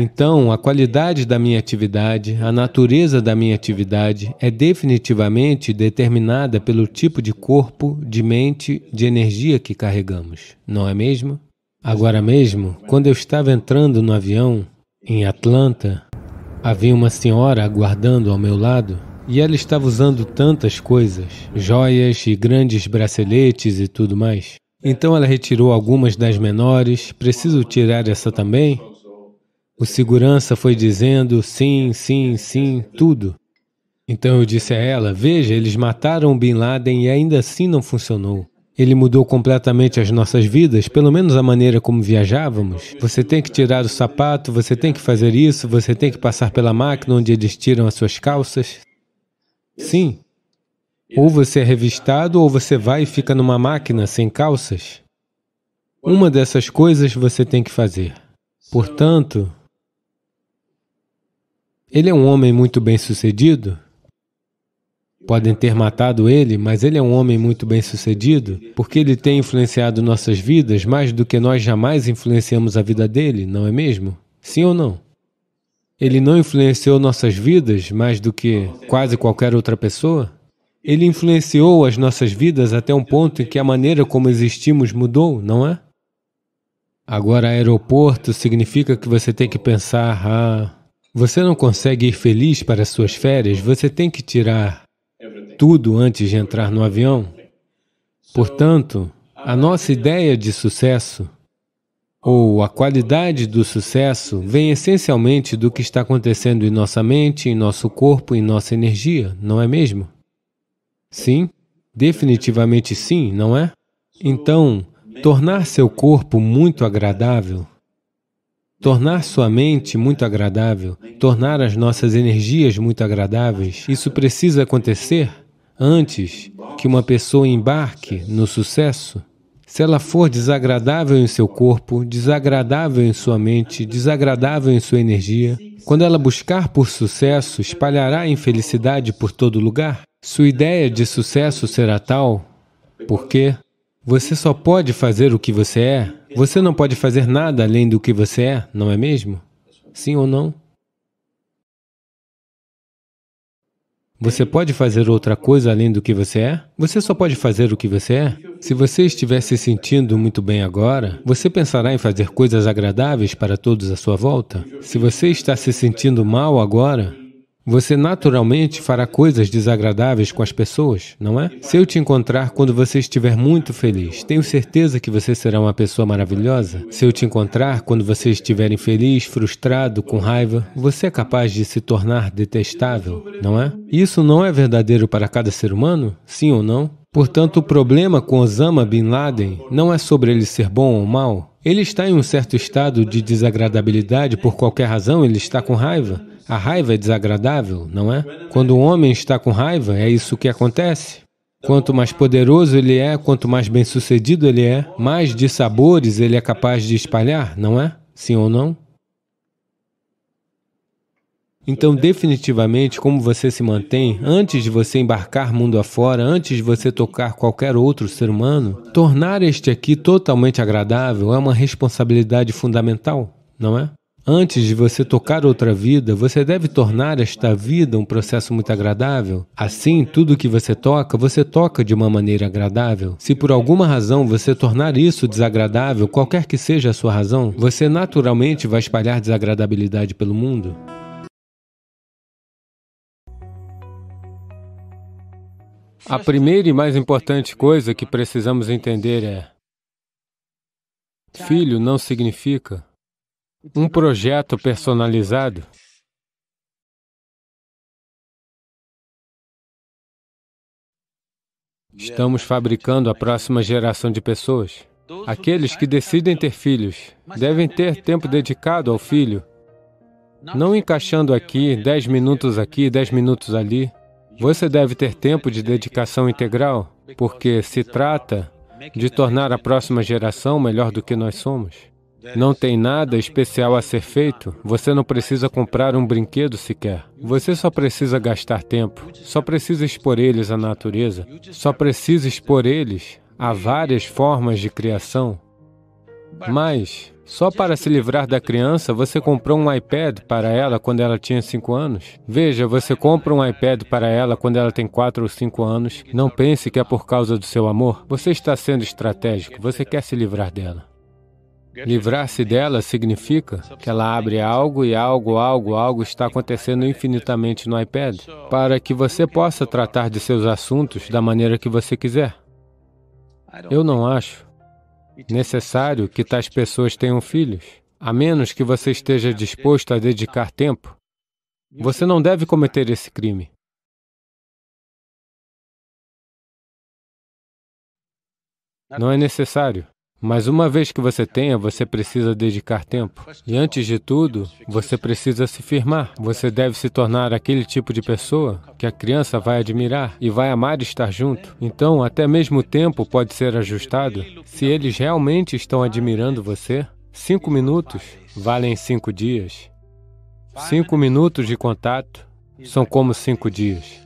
Então, a qualidade da minha atividade, a natureza da minha atividade é definitivamente determinada pelo tipo de corpo, de mente, de energia que carregamos, não é mesmo? Agora mesmo, quando eu estava entrando no avião em Atlanta, havia uma senhora aguardando ao meu lado e ela estava usando tantas coisas, joias e grandes braceletes e tudo mais. Então ela retirou algumas das menores, preciso tirar essa também? O segurança foi dizendo sim, sim, sim, tudo. Então eu disse a ela, veja, eles mataram o Bin Laden e ainda assim não funcionou. Ele mudou completamente as nossas vidas, pelo menos a maneira como viajávamos. Você tem que tirar o sapato, você tem que fazer isso, você tem que passar pela máquina onde eles tiram as suas calças. Sim. Ou você é revistado ou você vai e fica numa máquina sem calças. Uma dessas coisas você tem que fazer. Portanto, ele é um homem muito bem sucedido? Podem ter matado ele, mas ele é um homem muito bem sucedido, porque ele tem influenciado nossas vidas mais do que nós jamais influenciamos a vida dele, não é mesmo? Sim ou não? Ele não influenciou nossas vidas mais do que quase qualquer outra pessoa? Ele influenciou as nossas vidas até um ponto em que a maneira como existimos mudou, não é? Agora, aeroporto significa que você tem que pensar, ah, você não consegue ir feliz para suas férias, você tem que tirar tudo antes de entrar no avião. Portanto, a nossa ideia de sucesso, ou a qualidade do sucesso, vem essencialmente do que está acontecendo em nossa mente, em nosso corpo, em nossa energia, não é mesmo? Sim, definitivamente sim, não é? Então, tornar seu corpo muito agradável Tornar sua mente muito agradável, tornar as nossas energias muito agradáveis, isso precisa acontecer antes que uma pessoa embarque no sucesso. Se ela for desagradável em seu corpo, desagradável em sua mente, desagradável em sua energia, quando ela buscar por sucesso, espalhará infelicidade por todo lugar. Sua ideia de sucesso será tal Por quê? Você só pode fazer o que você é. Você não pode fazer nada além do que você é, não é mesmo? Sim ou não? Você pode fazer outra coisa além do que você é? Você só pode fazer o que você é? Se você estiver se sentindo muito bem agora, você pensará em fazer coisas agradáveis para todos à sua volta? Se você está se sentindo mal agora, você naturalmente fará coisas desagradáveis com as pessoas, não é? Se eu te encontrar quando você estiver muito feliz, tenho certeza que você será uma pessoa maravilhosa. Se eu te encontrar quando você estiver infeliz, frustrado, com raiva, você é capaz de se tornar detestável, não é? Isso não é verdadeiro para cada ser humano? Sim ou não? Portanto, o problema com Osama Bin Laden não é sobre ele ser bom ou mal. Ele está em um certo estado de desagradabilidade por qualquer razão, ele está com raiva. A raiva é desagradável, não é? Quando o homem está com raiva, é isso que acontece. Quanto mais poderoso ele é, quanto mais bem-sucedido ele é, mais de sabores ele é capaz de espalhar, não é? Sim ou não? Então, definitivamente, como você se mantém, antes de você embarcar mundo afora, antes de você tocar qualquer outro ser humano, tornar este aqui totalmente agradável é uma responsabilidade fundamental, não é? Antes de você tocar outra vida, você deve tornar esta vida um processo muito agradável. Assim, tudo que você toca, você toca de uma maneira agradável. Se por alguma razão você tornar isso desagradável, qualquer que seja a sua razão, você naturalmente vai espalhar desagradabilidade pelo mundo. A primeira e mais importante coisa que precisamos entender é: filho não significa um projeto personalizado. Estamos fabricando a próxima geração de pessoas. Aqueles que decidem ter filhos devem ter tempo dedicado ao filho, não encaixando aqui, dez minutos aqui, dez minutos ali. Você deve ter tempo de dedicação integral, porque se trata de tornar a próxima geração melhor do que nós somos. Não tem nada especial a ser feito, você não precisa comprar um brinquedo sequer. Você só precisa gastar tempo, só precisa expor eles à natureza, só precisa expor eles a várias formas de criação. Mas, só para se livrar da criança, você comprou um iPad para ela quando ela tinha 5 anos? Veja, você compra um iPad para ela quando ela tem 4 ou 5 anos. Não pense que é por causa do seu amor. Você está sendo estratégico, você quer se livrar dela. Livrar-se dela significa que ela abre algo e algo, algo, algo está acontecendo infinitamente no iPad, para que você possa tratar de seus assuntos da maneira que você quiser. Eu não acho necessário que tais pessoas tenham filhos, a menos que você esteja disposto a dedicar tempo. Você não deve cometer esse crime. Não é necessário. Mas uma vez que você tenha, você precisa dedicar tempo. E antes de tudo, você precisa se firmar. Você deve se tornar aquele tipo de pessoa que a criança vai admirar e vai amar estar junto. Então, até mesmo o tempo pode ser ajustado. Se eles realmente estão admirando você, cinco minutos valem cinco dias. Cinco minutos de contato são como cinco dias.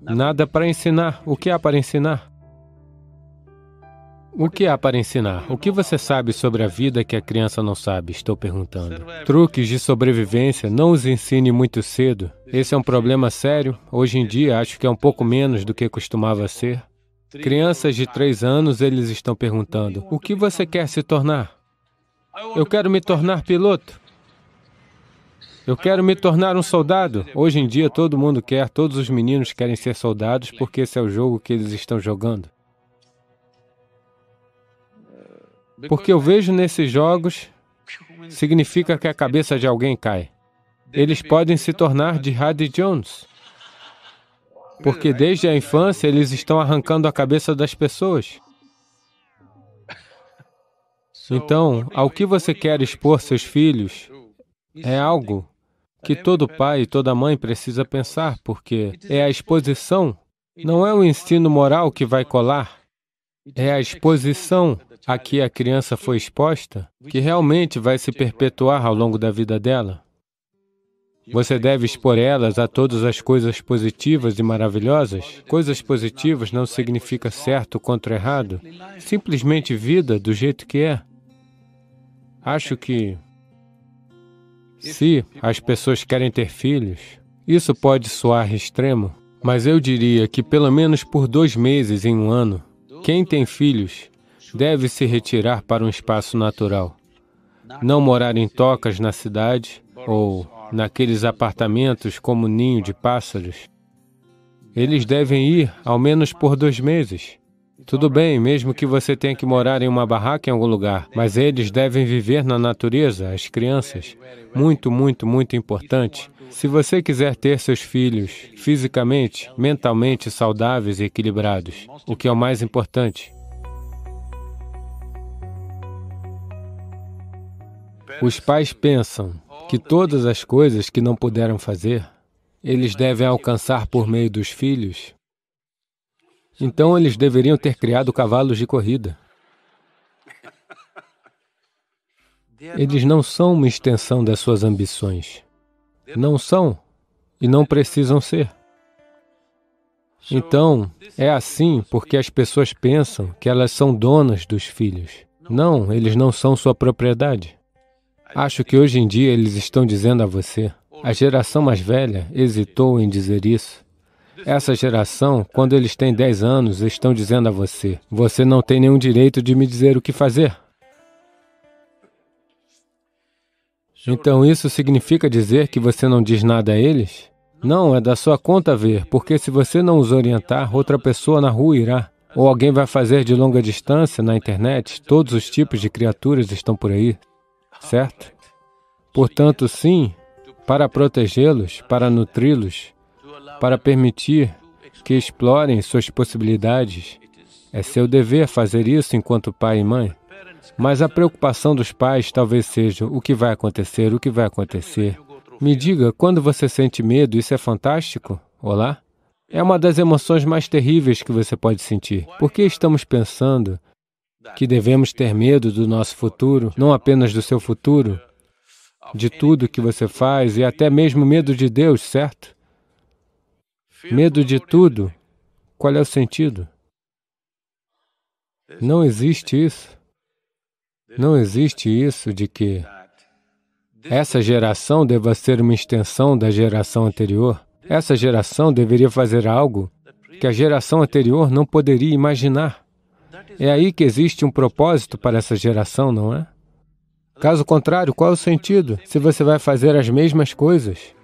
Nada para ensinar. O que há para ensinar? O que há para ensinar? O que você sabe sobre a vida que a criança não sabe? Estou perguntando. Truques de sobrevivência, não os ensine muito cedo. Esse é um problema sério. Hoje em dia, acho que é um pouco menos do que costumava ser. Crianças de três anos, eles estão perguntando: O que você quer se tornar? Eu quero me tornar piloto. Eu quero me tornar um soldado. Hoje em dia, todo mundo quer, todos os meninos querem ser soldados porque esse é o jogo que eles estão jogando. Porque eu vejo nesses jogos significa que a cabeça de alguém cai. Eles podem se tornar de Hardy Jones. Porque desde a infância eles estão arrancando a cabeça das pessoas. Então, ao que você quer expor seus filhos é algo que todo pai e toda mãe precisa pensar, porque é a exposição, não é o ensino moral que vai colar, é a exposição a que a criança foi exposta, que realmente vai se perpetuar ao longo da vida dela. Você deve expor elas a todas as coisas positivas e maravilhosas. Coisas positivas não significa certo contra errado, simplesmente vida do jeito que é. Acho que, se as pessoas querem ter filhos, isso pode soar extremo, mas eu diria que pelo menos por dois meses em um ano, quem tem filhos deve se retirar para um espaço natural. Não morar em tocas na cidade ou naqueles apartamentos como ninho de pássaros. Eles devem ir ao menos por dois meses. Tudo bem, mesmo que você tenha que morar em uma barraca em algum lugar, mas eles devem viver na natureza, as crianças. Muito, muito, muito importante. Se você quiser ter seus filhos fisicamente, mentalmente saudáveis e equilibrados, o que é o mais importante, Os pais pensam que todas as coisas que não puderam fazer, eles devem alcançar por meio dos filhos. Então, eles deveriam ter criado cavalos de corrida. Eles não são uma extensão das suas ambições. Não são e não precisam ser. Então, é assim porque as pessoas pensam que elas são donas dos filhos. Não, eles não são sua propriedade. Acho que hoje em dia eles estão dizendo a você, a geração mais velha hesitou em dizer isso. Essa geração, quando eles têm 10 anos, estão dizendo a você, você não tem nenhum direito de me dizer o que fazer. Então isso significa dizer que você não diz nada a eles? Não, é da sua conta ver, porque se você não os orientar, outra pessoa na rua irá. Ou alguém vai fazer de longa distância na internet, todos os tipos de criaturas estão por aí certo? Portanto, sim, para protegê-los, para nutri-los, para permitir que explorem suas possibilidades. É seu dever fazer isso enquanto pai e mãe. Mas a preocupação dos pais talvez seja o que vai acontecer, o que vai acontecer. Me diga, quando você sente medo, isso é fantástico? Olá? É uma das emoções mais terríveis que você pode sentir. Por que estamos pensando que devemos ter medo do nosso futuro, não apenas do seu futuro, de tudo que você faz e até mesmo medo de Deus, certo? Medo de tudo. Qual é o sentido? Não existe isso. Não existe isso de que essa geração deva ser uma extensão da geração anterior. Essa geração deveria fazer algo que a geração anterior não poderia imaginar. É aí que existe um propósito para essa geração, não é? Caso contrário, qual é o sentido se você vai fazer as mesmas coisas?